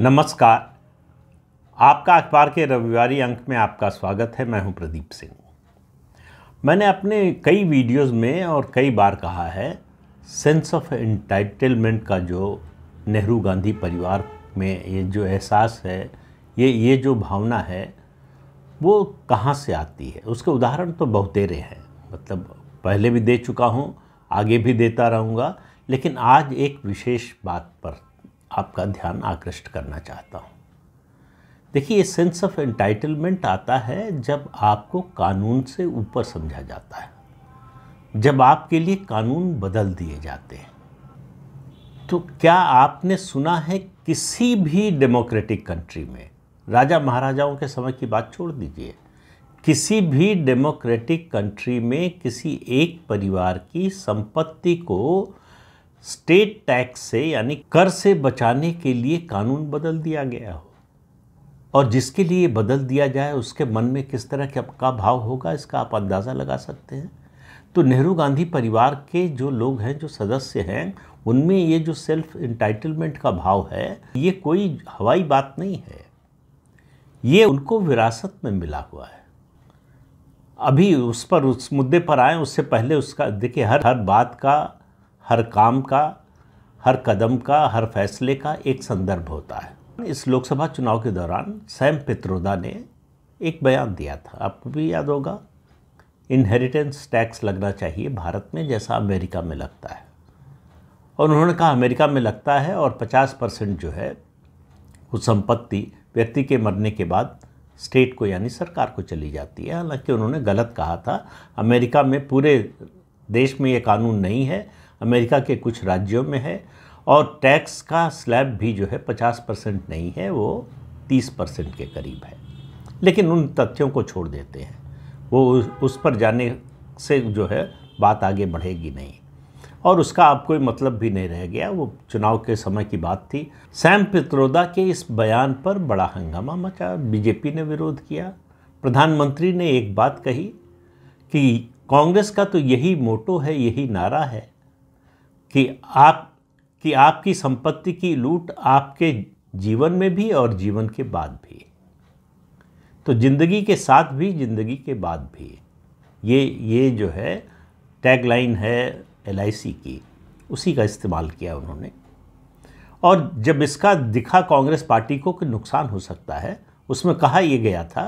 नमस्कार आपका अखबार के रविवार अंक में आपका स्वागत है मैं हूं प्रदीप सिंह मैंने अपने कई वीडियोस में और कई बार कहा है सेंस ऑफ एंटाइटलमेंट का जो नेहरू गांधी परिवार में ये जो एहसास है ये ये जो भावना है वो कहाँ से आती है उसके उदाहरण तो बहुतेरे हैं मतलब पहले भी दे चुका हूँ आगे भी देता रहूँगा लेकिन आज एक विशेष बात पर आपका ध्यान आकृष्ट करना चाहता हूँ देखिए ये सेंस ऑफ एंटाइटलमेंट आता है जब आपको कानून से ऊपर समझा जाता है जब आपके लिए कानून बदल दिए जाते हैं तो क्या आपने सुना है किसी भी डेमोक्रेटिक कंट्री में राजा महाराजाओं के समय की बात छोड़ दीजिए किसी भी डेमोक्रेटिक कंट्री में किसी एक परिवार की संपत्ति को स्टेट टैक्स से यानी कर से बचाने के लिए कानून बदल दिया गया हो और जिसके लिए बदल दिया जाए उसके मन में किस तरह के का भाव होगा इसका आप अंदाज़ा लगा सकते हैं तो नेहरू गांधी परिवार के जो लोग हैं जो सदस्य हैं उनमें ये जो सेल्फ इंटाइटलमेंट का भाव है ये कोई हवाई बात नहीं है ये उनको विरासत में मिला हुआ है अभी उस पर उस मुद्दे पर आए उससे पहले उसका देखिए हर हर बात का हर काम का हर कदम का हर फैसले का एक संदर्भ होता है इस लोकसभा चुनाव के दौरान सैम पित्रोदा ने एक बयान दिया था आपको भी याद होगा इनहेरिटेंस टैक्स लगना चाहिए भारत में जैसा अमेरिका में लगता है और उन्होंने कहा अमेरिका में लगता है और 50 परसेंट जो है वो संपत्ति व्यक्ति के मरने के बाद स्टेट को यानी सरकार को चली जाती है हालांकि उन्होंने गलत कहा था अमेरिका में पूरे देश में ये कानून नहीं है अमेरिका के कुछ राज्यों में है और टैक्स का स्लैब भी जो है 50 परसेंट नहीं है वो 30 परसेंट के करीब है लेकिन उन तथ्यों को छोड़ देते हैं वो उस पर जाने से जो है बात आगे बढ़ेगी नहीं और उसका आप कोई मतलब भी नहीं रह गया वो चुनाव के समय की बात थी सैम पित्रोदा के इस बयान पर बड़ा हंगामा मचा बीजेपी ने विरोध किया प्रधानमंत्री ने एक बात कही कि कांग्रेस का तो यही मोटो है यही नारा है कि आप कि आपकी संपत्ति की लूट आपके जीवन में भी और जीवन के बाद भी तो जिंदगी के साथ भी जिंदगी के बाद भी ये ये जो है टैगलाइन है एल की उसी का इस्तेमाल किया उन्होंने और जब इसका दिखा कांग्रेस पार्टी को कि नुकसान हो सकता है उसमें कहा यह गया था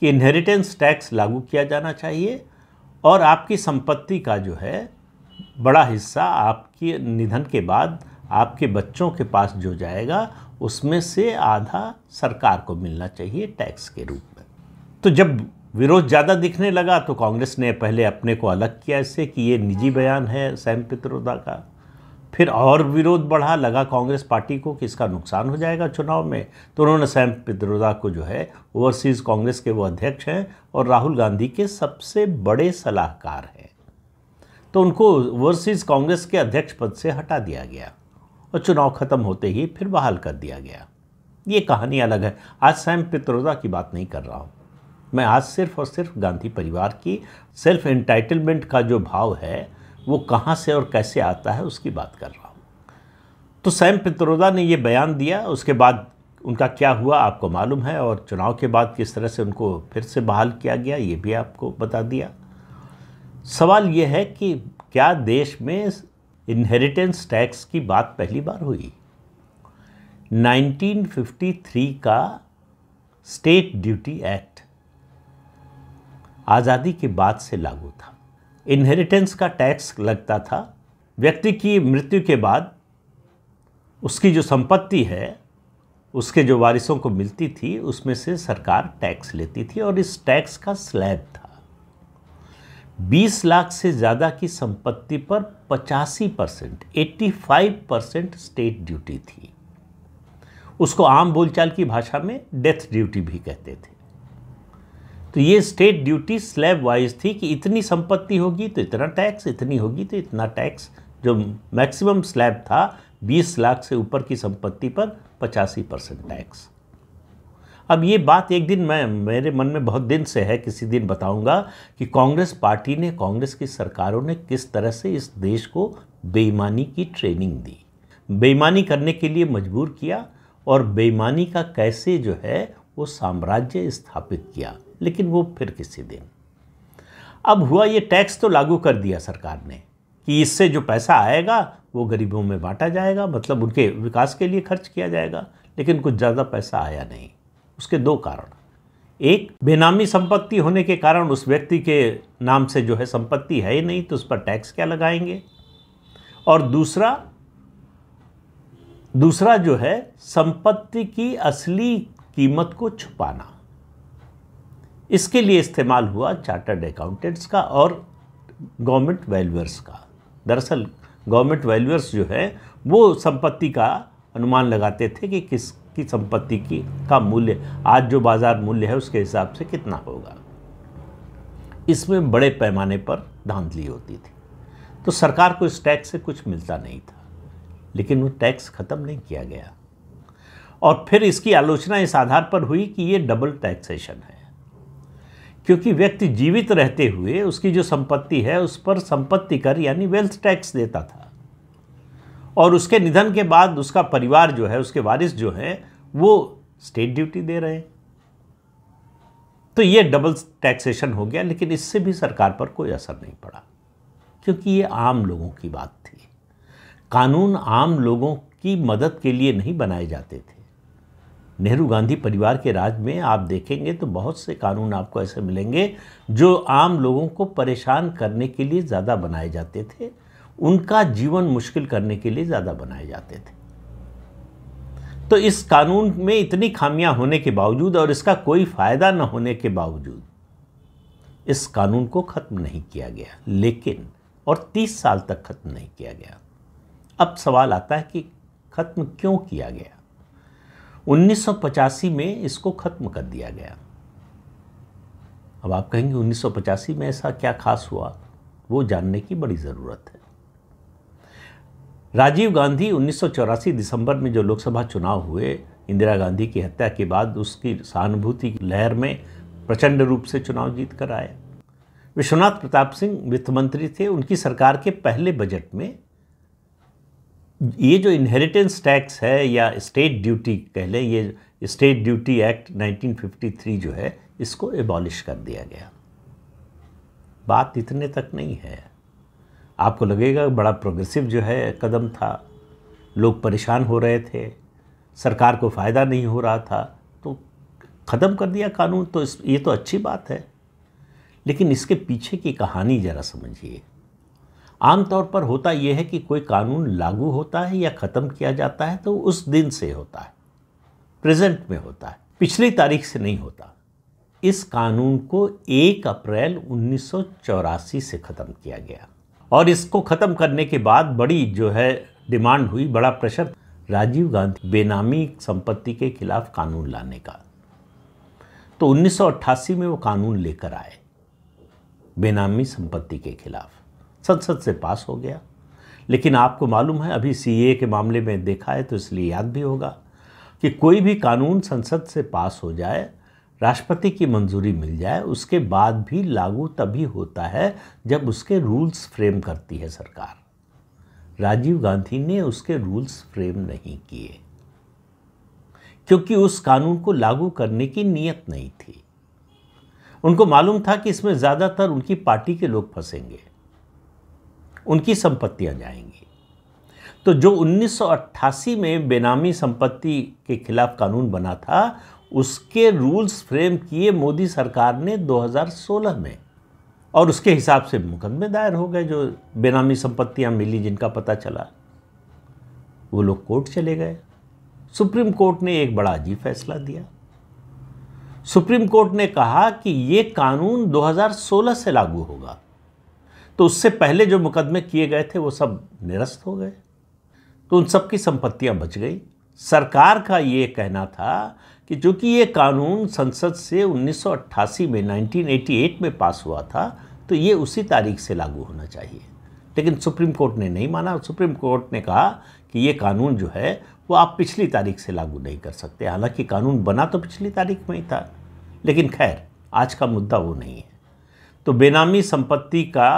कि इनहेरिटेंस टैक्स लागू किया जाना चाहिए और आपकी संपत्ति का जो है बड़ा हिस्सा आपके निधन के बाद आपके बच्चों के पास जो जाएगा उसमें से आधा सरकार को मिलना चाहिए टैक्स के रूप में तो जब विरोध ज़्यादा दिखने लगा तो कांग्रेस ने पहले अपने को अलग किया इससे कि ये निजी बयान है सैम पित्रोदा का फिर और विरोध बढ़ा लगा कांग्रेस पार्टी को कि इसका नुकसान हो जाएगा चुनाव में तो उन्होंने सैम पित्रोदा को जो है ओवरसीज़ कांग्रेस के वो अध्यक्ष हैं और राहुल गांधी के सबसे बड़े सलाहकार हैं तो उनको वर्सेस कांग्रेस के अध्यक्ष पद से हटा दिया गया और चुनाव खत्म होते ही फिर बहाल कर दिया गया ये कहानी अलग है आज सैम पित्रोदा की बात नहीं कर रहा हूँ मैं आज सिर्फ और सिर्फ गांधी परिवार की सेल्फ एंटाइटलमेंट का जो भाव है वो कहाँ से और कैसे आता है उसकी बात कर रहा हूँ तो सैम पित्रोदा ने ये बयान दिया उसके बाद उनका क्या हुआ आपको मालूम है और चुनाव के बाद किस तरह से उनको फिर से बहाल किया गया ये भी आपको बता दिया सवाल ये है कि क्या देश में इनहेरिटेंस टैक्स की बात पहली बार हुई 1953 का स्टेट ड्यूटी एक्ट आज़ादी के बाद से लागू था इनहेरिटेंस का टैक्स लगता था व्यक्ति की मृत्यु के बाद उसकी जो संपत्ति है उसके जो वारिसों को मिलती थी उसमें से सरकार टैक्स लेती थी और इस टैक्स का स्लैब था 20 लाख से ज़्यादा की संपत्ति पर पचासी percent eighty five percent estate duty थी उसको आम बोलचाल की भाषा में डेथ ड्यूटी भी कहते थे तो ये स्टेट ड्यूटी स्लैब वाइज थी कि इतनी संपत्ति होगी तो इतना टैक्स इतनी होगी तो इतना टैक्स जो मैक्सिमम स्लैब था 20 लाख से ऊपर की संपत्ति पर पचासी परसेंट टैक्स अब ये बात एक दिन मैं मेरे मन में बहुत दिन से है किसी दिन बताऊंगा कि कांग्रेस पार्टी ने कांग्रेस की सरकारों ने किस तरह से इस देश को बेईमानी की ट्रेनिंग दी बेईमानी करने के लिए मजबूर किया और बेईमानी का कैसे जो है वो साम्राज्य स्थापित किया लेकिन वो फिर किसी दिन अब हुआ ये टैक्स तो लागू कर दिया सरकार ने कि इससे जो पैसा आएगा वो गरीबों में बांटा जाएगा मतलब उनके विकास के लिए खर्च किया जाएगा लेकिन कुछ ज़्यादा पैसा आया नहीं उसके दो कारण एक बेनामी संपत्ति होने के कारण उस व्यक्ति के नाम से जो है संपत्ति है ही नहीं तो उस पर टैक्स क्या लगाएंगे और दूसरा दूसरा जो है संपत्ति की असली कीमत को छुपाना इसके लिए इस्तेमाल हुआ चार्टर्ड अकाउंटेंट्स का और गवर्नमेंट वैल्यूअर्स का दरअसल गवर्नमेंट वैल्यूअर्स जो है वो संपत्ति का अनुमान लगाते थे कि किस की संपत्ति की का मूल्य आज जो बाज़ार मूल्य है उसके हिसाब से कितना होगा इसमें बड़े पैमाने पर धांधली होती थी तो सरकार को इस टैक्स से कुछ मिलता नहीं था लेकिन वो टैक्स ख़त्म नहीं किया गया और फिर इसकी आलोचना इस आधार पर हुई कि ये डबल टैक्सेशन है क्योंकि व्यक्ति जीवित रहते हुए उसकी जो संपत्ति है उस पर संपत्ति कर यानी वेल्थ टैक्स देता था और उसके निधन के बाद उसका परिवार जो है उसके वारिस जो है वो स्टेट ड्यूटी दे रहे हैं तो ये डबल टैक्सेशन हो गया लेकिन इससे भी सरकार पर कोई असर नहीं पड़ा क्योंकि ये आम लोगों की बात थी कानून आम लोगों की मदद के लिए नहीं बनाए जाते थे नेहरू गांधी परिवार के राज में आप देखेंगे तो बहुत से कानून आपको ऐसे मिलेंगे जो आम लोगों को परेशान करने के लिए ज़्यादा बनाए जाते थे उनका जीवन मुश्किल करने के लिए ज़्यादा बनाए जाते थे तो इस कानून में इतनी खामियां होने के बावजूद और इसका कोई फ़ायदा न होने के बावजूद इस कानून को ख़त्म नहीं किया गया लेकिन और 30 साल तक ख़त्म नहीं किया गया अब सवाल आता है कि ख़त्म क्यों किया गया उन्नीस में इसको ख़त्म कर दिया गया अब आप कहेंगे उन्नीस में ऐसा क्या खास हुआ वो जानने की बड़ी ज़रूरत है राजीव गांधी 1984 दिसंबर में जो लोकसभा चुनाव हुए इंदिरा गांधी की हत्या के बाद उसकी सहानुभूति की लहर में प्रचंड रूप से चुनाव जीत कर आए विश्वनाथ प्रताप सिंह वित्त मंत्री थे उनकी सरकार के पहले बजट में ये जो इनहेरिटेंस टैक्स है या स्टेट ड्यूटी कह लें ये स्टेट ड्यूटी एक्ट 1953 जो है इसको एबॉलिश कर दिया गया बात इतने तक नहीं है आपको लगेगा बड़ा प्रोग्रेसिव जो है कदम था लोग परेशान हो रहे थे सरकार को फ़ायदा नहीं हो रहा था तो ख़त्म कर दिया कानून तो इस ये तो अच्छी बात है लेकिन इसके पीछे की कहानी ज़रा समझिए आमतौर पर होता यह है कि कोई कानून लागू होता है या ख़त्म किया जाता है तो उस दिन से होता है प्रेजेंट में होता है पिछली तारीख से नहीं होता इस कानून को 1 अप्रैल उन्नीस से ख़त्म किया गया और इसको ख़त्म करने के बाद बड़ी जो है डिमांड हुई बड़ा प्रेशर राजीव गांधी बेनामी संपत्ति के खिलाफ कानून लाने का तो 1988 में वो कानून लेकर आए बेनामी संपत्ति के खिलाफ संसद से पास हो गया लेकिन आपको मालूम है अभी सी के मामले में देखा है तो इसलिए याद भी होगा कि कोई भी कानून संसद से पास हो जाए राष्ट्रपति की मंजूरी मिल जाए उसके बाद भी लागू तभी होता है जब उसके रूल्स फ्रेम करती है सरकार राजीव गांधी ने उसके रूल्स फ्रेम नहीं किए क्योंकि उस कानून को लागू करने की नीयत नहीं थी उनको मालूम था कि इसमें ज़्यादातर उनकी पार्टी के लोग फंसेंगे उनकी संपत्तियां जाएंगी तो जो 1988 में बेनामी संपत्ति के खिलाफ कानून बना था उसके रूल्स फ्रेम किए मोदी सरकार ने 2016 में और उसके हिसाब से मुकदमे दायर हो गए जो बेनामी संपत्तियां मिली जिनका पता चला वो लोग कोर्ट चले गए सुप्रीम कोर्ट ने एक बड़ा अजीब फैसला दिया सुप्रीम कोर्ट ने कहा कि ये कानून 2016 से लागू होगा तो उससे पहले जो मुकदमे किए गए थे वो सब निरस्त हो गए तो उन सबकी संपत्तियां बच गई सरकार का ये कहना था कि चूंकि ये कानून संसद से 1988 में 1988 में पास हुआ था तो ये उसी तारीख से लागू होना चाहिए लेकिन सुप्रीम कोर्ट ने नहीं माना सुप्रीम कोर्ट ने कहा कि ये कानून जो है वो आप पिछली तारीख से लागू नहीं कर सकते हालांकि कानून बना तो पिछली तारीख में ही था लेकिन खैर आज का मुद्दा वो नहीं है तो बेनामी संपत्ति का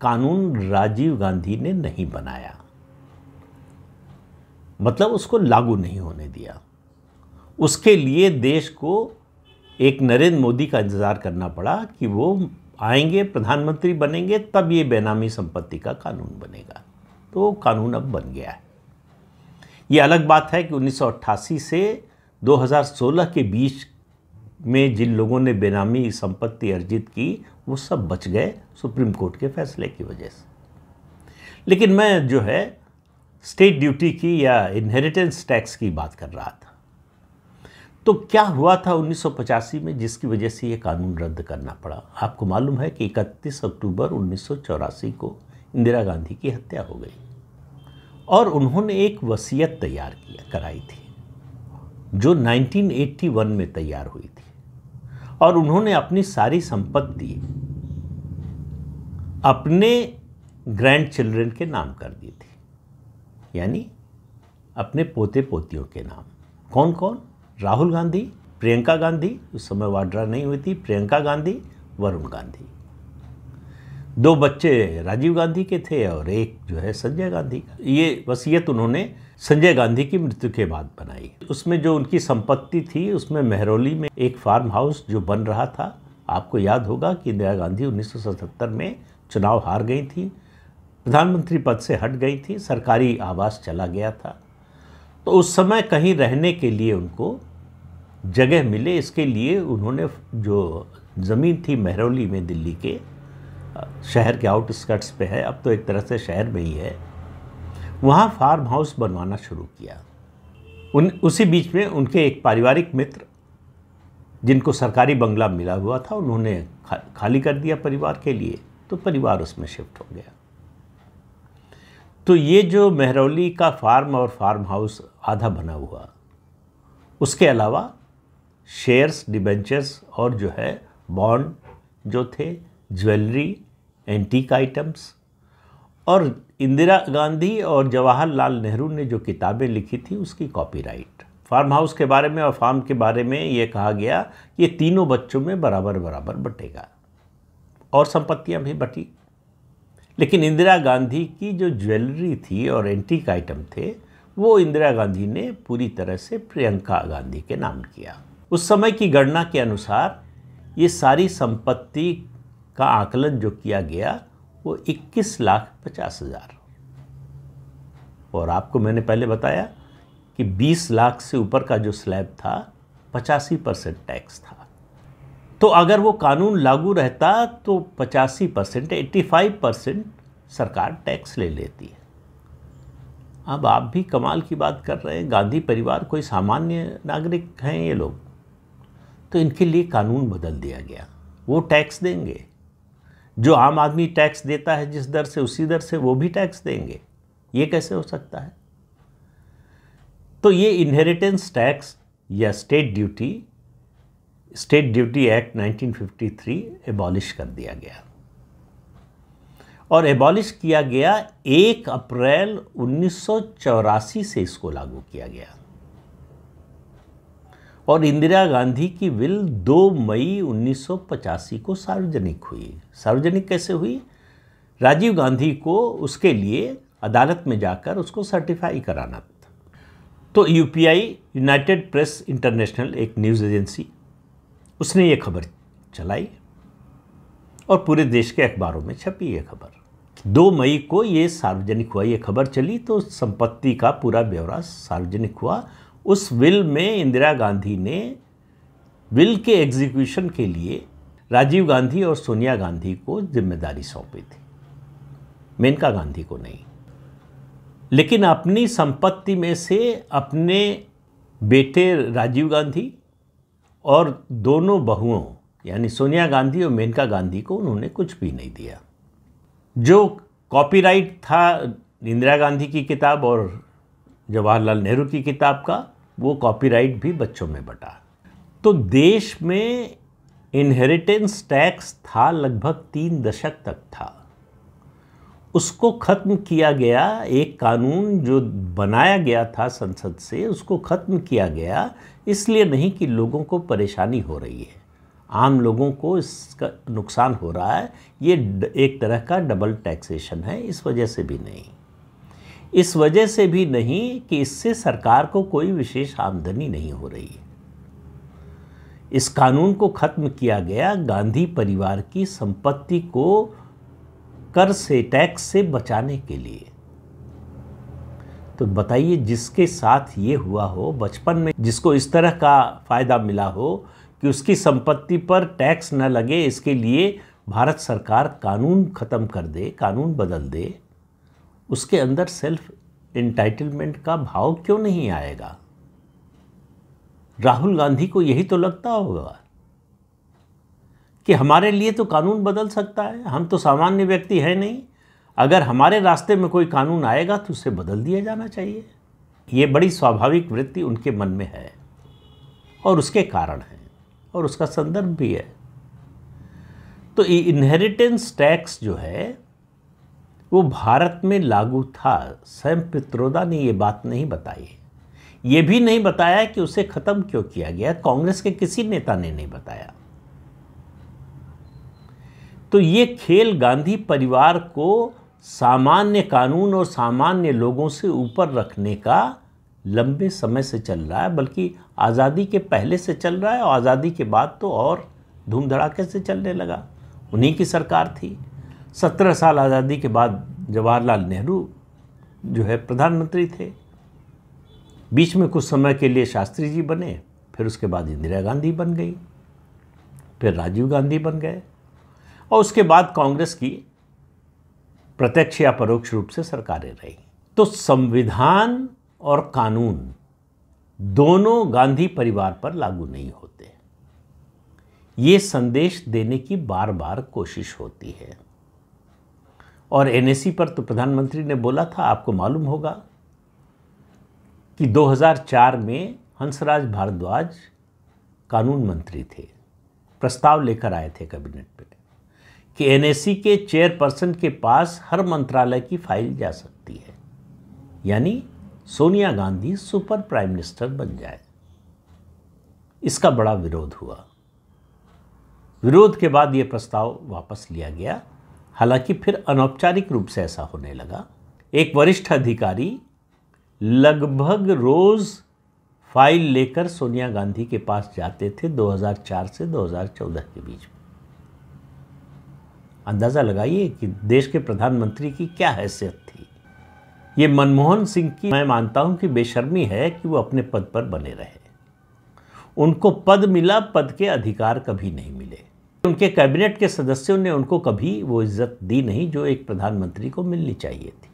कानून राजीव गांधी ने नहीं बनाया मतलब उसको लागू नहीं होने दिया उसके लिए देश को एक नरेंद्र मोदी का इंतज़ार करना पड़ा कि वो आएंगे प्रधानमंत्री बनेंगे तब ये बेनामी संपत्ति का कानून बनेगा तो कानून अब बन गया है ये अलग बात है कि 1988 से 2016 के बीच में जिन लोगों ने बेनामी संपत्ति अर्जित की वो सब बच गए सुप्रीम कोर्ट के फैसले की वजह से लेकिन मैं जो है स्टेट ड्यूटी की या इनहेरिटेंस टैक्स की बात कर रहा था तो क्या हुआ था उन्नीस में जिसकी वजह से ये कानून रद्द करना पड़ा आपको मालूम है कि 31 अक्टूबर उन्नीस को इंदिरा गांधी की हत्या हो गई और उन्होंने एक वसीयत तैयार किया कराई थी जो 1981 में तैयार हुई थी और उन्होंने अपनी सारी संपत्ति अपने ग्रैंड चिल्ड्रन के नाम कर दी थी यानी अपने पोते पोतियों के नाम कौन कौन राहुल गांधी प्रियंका गांधी उस समय वाड्रा नहीं हुई थी प्रियंका गांधी वरुण गांधी दो बच्चे राजीव गांधी के थे और एक जो है संजय गांधी का ये वसीयत उन्होंने संजय गांधी की मृत्यु के बाद बनाई उसमें जो उनकी संपत्ति थी उसमें मेहरौली में एक फार्म हाउस जो बन रहा था आपको याद होगा कि इंदिरा गांधी 1977 में चुनाव हार गई थी प्रधानमंत्री पद से हट गई थी सरकारी आवास चला गया था तो उस समय कहीं रहने के लिए उनको जगह मिले इसके लिए उन्होंने जो ज़मीन थी महरौली में दिल्ली के शहर के आउटस्कर्ट्स पे है अब तो एक तरह से शहर में ही है वहाँ फार्म हाउस बनवाना शुरू किया उन उसी बीच में उनके एक पारिवारिक मित्र जिनको सरकारी बंगला मिला हुआ था उन्होंने खा, खाली कर दिया परिवार के लिए तो परिवार उसमें शिफ्ट हो गया तो ये जो महरौली का फार्म और फार्म हाउस आधा बना हुआ उसके अलावा शेयर्स डिबेंचर्स और जो है बॉन्ड जो थे ज्वेलरी एंटीक आइटम्स और इंदिरा गांधी और जवाहरलाल नेहरू ने जो किताबें लिखी थी उसकी कॉपीराइट फार्म हाउस के बारे में और फार्म के बारे में ये कहा गया कि ये तीनों बच्चों में बराबर बराबर बटेगा और संपत्तियां भी बटी लेकिन इंदिरा गांधी की जो ज्वेलरी थी और एंटीक आइटम थे वो इंदिरा गांधी ने पूरी तरह से प्रियंका गांधी के नाम किया उस समय की गणना के अनुसार ये सारी संपत्ति का आकलन जो किया गया वो इक्कीस लाख पचास हज़ार और आपको मैंने पहले बताया कि 20 लाख से ऊपर का जो स्लैब था पचासी परसेंट टैक्स था तो अगर वो कानून लागू रहता तो पचासी परसेंट एट्टी फाइव परसेंट सरकार टैक्स ले लेती है अब आप भी कमाल की बात कर रहे हैं गांधी परिवार कोई सामान्य नागरिक हैं ये लोग तो इनके लिए कानून बदल दिया गया वो टैक्स देंगे जो आम आदमी टैक्स देता है जिस दर से उसी दर से वो भी टैक्स देंगे ये कैसे हो सकता है तो ये इनहेरिटेंस टैक्स या estate duty estate duty act 1953 abolish कर दिया गया और एबॉलिश किया गया एक अप्रैल उन्नीस से इसको लागू किया गया और इंदिरा गांधी की विल 2 मई 1985 को सार्वजनिक हुई सार्वजनिक कैसे हुई राजीव गांधी को उसके लिए अदालत में जाकर उसको सर्टिफाई कराना था तो यूपीआई यूनाइटेड प्रेस इंटरनेशनल एक न्यूज़ एजेंसी उसने ये खबर चलाई और पूरे देश के अखबारों में छपी ये खबर दो मई को ये सार्वजनिक हुआ ये खबर चली तो संपत्ति का पूरा ब्यौरा सार्वजनिक हुआ उस विल में इंदिरा गांधी ने विल के एग्जीक्यूशन के लिए राजीव गांधी और सोनिया गांधी को जिम्मेदारी सौंपी थी मेनका गांधी को नहीं लेकिन अपनी संपत्ति में से अपने बेटे राजीव गांधी और दोनों बहुओं यानी सोनिया गांधी और मेनका गांधी को उन्होंने कुछ भी नहीं दिया जो कॉपीराइट था इंदिरा गांधी की किताब और जवाहरलाल नेहरू की किताब का वो कॉपीराइट भी बच्चों में बटा तो देश में इनहेरिटेंस टैक्स था लगभग तीन दशक तक था उसको ख़त्म किया गया एक कानून जो बनाया गया था संसद से उसको ख़त्म किया गया इसलिए नहीं कि लोगों को परेशानी हो रही है आम लोगों को इसका नुकसान हो रहा है ये एक तरह का डबल टैक्सेशन है इस वजह से भी नहीं इस वजह से भी नहीं कि इससे सरकार को कोई विशेष आमदनी नहीं हो रही इस कानून को खत्म किया गया गांधी परिवार की संपत्ति को कर से टैक्स से बचाने के लिए तो बताइए जिसके साथ ये हुआ हो बचपन में जिसको इस तरह का फ़ायदा मिला हो कि उसकी संपत्ति पर टैक्स न लगे इसके लिए भारत सरकार कानून ख़त्म कर दे कानून बदल दे उसके अंदर सेल्फ इंटाइटलमेंट का भाव क्यों नहीं आएगा राहुल गांधी को यही तो लगता होगा कि हमारे लिए तो कानून बदल सकता है हम तो सामान्य व्यक्ति है नहीं अगर हमारे रास्ते में कोई कानून आएगा तो उसे बदल दिया जाना चाहिए ये बड़ी स्वाभाविक वृत्ति उनके मन में है और उसके कारण है और उसका संदर्भ भी है तो इनहेरिटेंस टैक्स जो है वो भारत में लागू था स्वयं पित्रोदा ने ये बात नहीं बताई ये भी नहीं बताया कि उसे ख़त्म क्यों किया गया कांग्रेस के किसी नेता ने नहीं बताया तो ये खेल गांधी परिवार को सामान्य कानून और सामान्य लोगों से ऊपर रखने का लंबे समय से चल रहा है बल्कि आज़ादी के पहले से चल रहा है और आज़ादी के बाद तो और धूमधड़ाके से चलने लगा उन्हीं की सरकार थी सत्रह साल आज़ादी के बाद जवाहरलाल नेहरू जो है प्रधानमंत्री थे बीच में कुछ समय के लिए शास्त्री जी बने फिर उसके बाद इंदिरा गांधी बन गई फिर राजीव गांधी बन गए और उसके बाद कांग्रेस की प्रत्यक्ष या परोक्ष रूप से सरकारें रही तो संविधान और कानून दोनों गांधी परिवार पर लागू नहीं होते ये संदेश देने की बार बार कोशिश होती है और एनएसी पर तो प्रधानमंत्री ने बोला था आपको मालूम होगा कि 2004 में हंसराज भारद्वाज कानून मंत्री थे प्रस्ताव लेकर आए थे कैबिनेट पे कि एनएसी के चेयरपर्सन के पास हर मंत्रालय की फाइल जा सकती है यानी Sonia Gandhi super prime minister बन जाए इसका बड़ा विरोध हुआ विरोध के बाद यह प्रस्ताव वापस लिया गया हालांकि फिर अनौपचारिक रूप से ऐसा होने लगा एक वरिष्ठ अधिकारी लगभग रोज़ फाइल लेकर सोनिया गांधी के पास जाते थे 2004 से 2014 के बीच में अंदाज़ा लगाइए कि देश के प्रधानमंत्री की क्या हैसियत थी ये मनमोहन सिंह की मैं मानता हूं कि बेशर्मी है कि वो अपने पद पर बने रहे उनको पद मिला पद के अधिकार कभी नहीं मिले उनके कैबिनेट के सदस्यों ने उनको कभी वो इज्जत दी नहीं जो एक प्रधानमंत्री को मिलनी चाहिए थी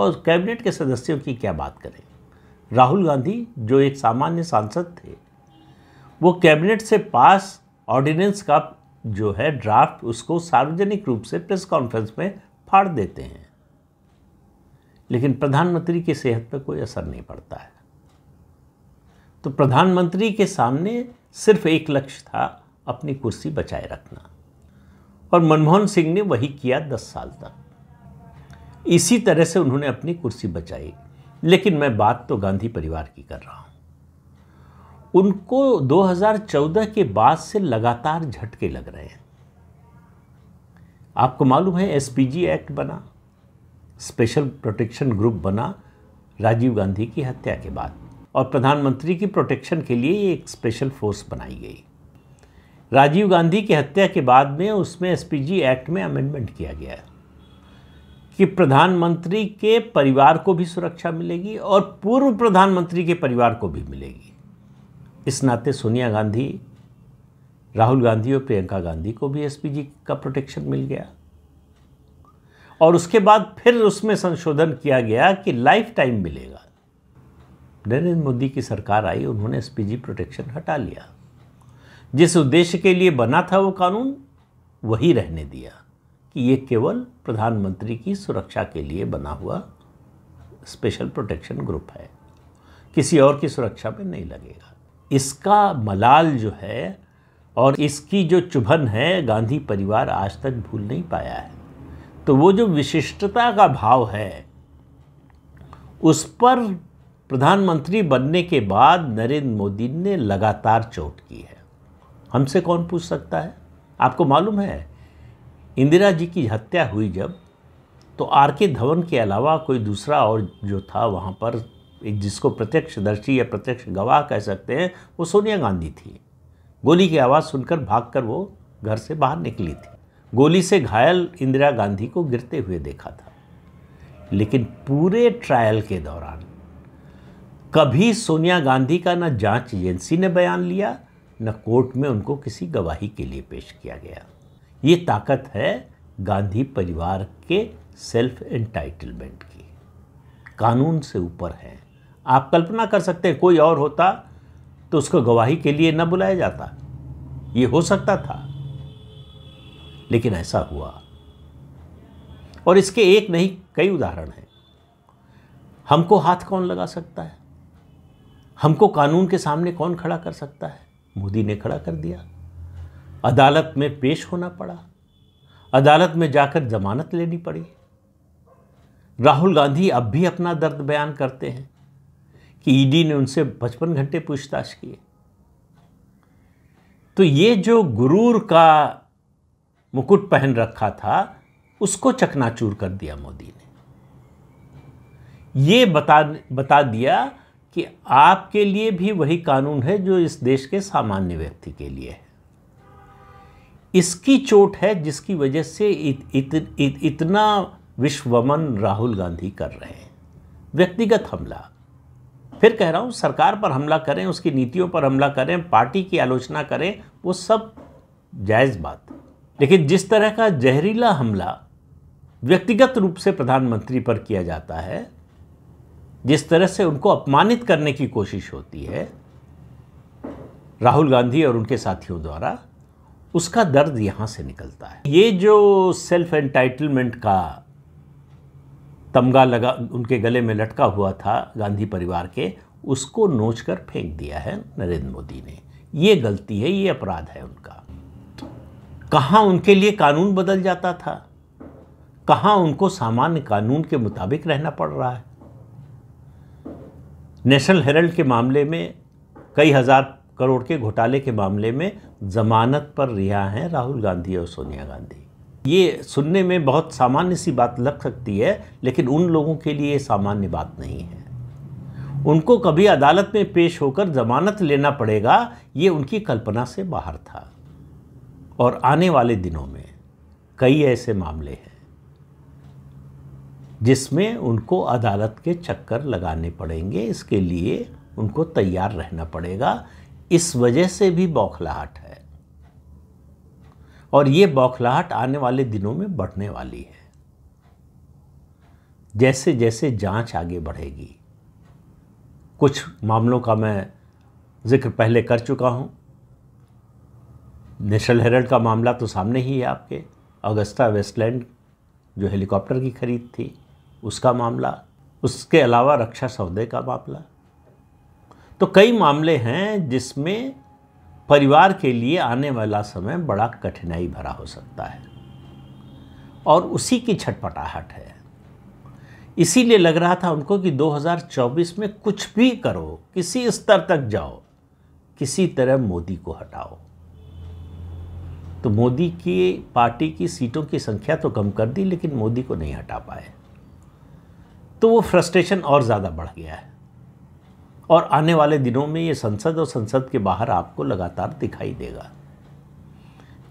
और कैबिनेट के सदस्यों की क्या बात करें राहुल गांधी जो एक सामान्य सांसद थे वो कैबिनेट से पास ऑर्डिनेंस का जो है ड्राफ्ट उसको सार्वजनिक रूप से प्रेस कॉन्फ्रेंस में फाड़ देते हैं लेकिन प्रधानमंत्री की सेहत पर कोई असर नहीं पड़ता है तो प्रधानमंत्री के सामने सिर्फ एक लक्ष्य था अपनी कुर्सी बचाए रखना और मनमोहन सिंह ने वही किया दस साल तक इसी तरह से उन्होंने अपनी कुर्सी बचाई लेकिन मैं बात तो गांधी परिवार की कर रहा हूं उनको 2014 के बाद से लगातार झटके लग रहे हैं आपको मालूम है एसपीजी एक्ट बना स्पेशल प्रोटेक्शन ग्रुप बना राजीव गांधी की हत्या के बाद और प्रधानमंत्री की प्रोटेक्शन के लिए एक स्पेशल फोर्स बनाई गई राजीव गांधी की हत्या के बाद में उसमें एसपीजी एक्ट में अमेंडमेंट किया गया है कि प्रधानमंत्री के परिवार को भी सुरक्षा मिलेगी और पूर्व प्रधानमंत्री के परिवार को भी मिलेगी इस नाते सोनिया गांधी राहुल गांधी और प्रियंका गांधी को भी एसपीजी का प्रोटेक्शन मिल गया और उसके बाद फिर उसमें संशोधन किया गया कि लाइफ टाइम मिलेगा नरेंद्र मोदी की सरकार आई उन्होंने एसपीजी प्रोटेक्शन हटा लिया जिस उद्देश्य के लिए बना था वो कानून वही रहने दिया कि ये केवल प्रधानमंत्री की सुरक्षा के लिए बना हुआ स्पेशल प्रोटेक्शन ग्रुप है किसी और की सुरक्षा में नहीं लगेगा इसका मलाल जो है और इसकी जो चुभन है गांधी परिवार आज तक भूल नहीं पाया है तो वो जो विशिष्टता का भाव है उस पर प्रधानमंत्री बनने के बाद नरेंद्र मोदी ने लगातार चोट की है हमसे कौन पूछ सकता है आपको मालूम है इंदिरा जी की हत्या हुई जब तो आर के धवन के अलावा कोई दूसरा और जो था वहाँ पर जिसको प्रत्यक्षदर्शी या प्रत्यक्ष गवाह कह सकते हैं वो सोनिया गांधी थी गोली की आवाज़ सुनकर भागकर वो घर से बाहर निकली थी गोली से घायल इंदिरा गांधी को गिरते हुए देखा था लेकिन पूरे ट्रायल के दौरान कभी सोनिया गांधी का ना जांच एजेंसी ने बयान लिया न कोर्ट में उनको किसी गवाही के लिए पेश किया गया ये ताकत है गांधी परिवार के सेल्फ एंटाइटलमेंट की कानून से ऊपर है आप कल्पना कर सकते हैं कोई और होता तो उसको गवाही के लिए न बुलाया जाता ये हो सकता था लेकिन ऐसा हुआ और इसके एक नहीं कई उदाहरण हैं हमको हाथ कौन लगा सकता है हमको कानून के सामने कौन खड़ा कर सकता है मोदी ने खड़ा कर दिया अदालत में पेश होना पड़ा अदालत में जाकर जमानत लेनी पड़ी राहुल गांधी अब भी अपना दर्द बयान करते हैं कि ईडी ने उनसे पचपन घंटे पूछताछ किए तो ये जो गुरूर का मुकुट पहन रखा था उसको चकनाचूर कर दिया मोदी ने ये बता बता दिया कि आपके लिए भी वही कानून है जो इस देश के सामान्य व्यक्ति के लिए है इसकी चोट है जिसकी वजह से इत, इत, इत, इतना विश्वमन राहुल गांधी कर रहे हैं व्यक्तिगत हमला फिर कह रहा हूं सरकार पर हमला करें उसकी नीतियों पर हमला करें पार्टी की आलोचना करें वो सब जायज़ बात लेकिन जिस तरह का जहरीला हमला व्यक्तिगत रूप से प्रधानमंत्री पर किया जाता है जिस तरह से उनको अपमानित करने की कोशिश होती है राहुल गांधी और उनके साथियों द्वारा उसका दर्द यहाँ से निकलता है ये जो सेल्फ एंटाइटलमेंट का तमगा लगा उनके गले में लटका हुआ था गांधी परिवार के उसको नोच कर फेंक दिया है नरेंद्र मोदी ने ये गलती है ये अपराध है उनका कहाँ उनके लिए कानून बदल जाता था कहाँ उनको सामान्य कानून के मुताबिक रहना पड़ रहा है नेशनल हेरल्ड के मामले में कई हज़ार करोड़ के घोटाले के मामले में ज़मानत पर रिहा हैं राहुल गांधी और सोनिया गांधी ये सुनने में बहुत सामान्य सी बात लग सकती है लेकिन उन लोगों के लिए सामान्य बात नहीं है उनको कभी अदालत में पेश होकर जमानत लेना पड़ेगा ये उनकी कल्पना से बाहर था और आने वाले दिनों में कई ऐसे मामले हैं जिसमें उनको अदालत के चक्कर लगाने पड़ेंगे इसके लिए उनको तैयार रहना पड़ेगा इस वजह से भी बौखलाहट है और ये बौखलाहट आने वाले दिनों में बढ़ने वाली है जैसे जैसे जांच आगे बढ़ेगी कुछ मामलों का मैं जिक्र पहले कर चुका हूँ नेशनल हेरल्ड का मामला तो सामने ही है आपके अगस्ता वेस्टलैंड जो हेलीकॉप्टर की खरीद थी उसका मामला उसके अलावा रक्षा सौदे का मामला तो कई मामले हैं जिसमें परिवार के लिए आने वाला समय बड़ा कठिनाई भरा हो सकता है और उसी की छटपटाहट है इसीलिए लग रहा था उनको कि 2024 में कुछ भी करो किसी स्तर तक जाओ किसी तरह मोदी को हटाओ तो मोदी की पार्टी की सीटों की संख्या तो कम कर दी लेकिन मोदी को नहीं हटा पाए तो वो फ्रस्ट्रेशन और ज़्यादा बढ़ गया है और आने वाले दिनों में ये संसद और संसद के बाहर आपको लगातार दिखाई देगा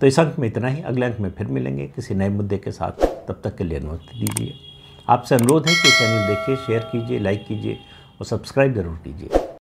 तो इस अंक में इतना ही अगले अंक में फिर मिलेंगे किसी नए मुद्दे के साथ तब तक के लिए अनुमति दीजिए आपसे अनुरोध है कि चैनल देखिए शेयर कीजिए लाइक कीजिए और सब्सक्राइब ज़रूर कीजिए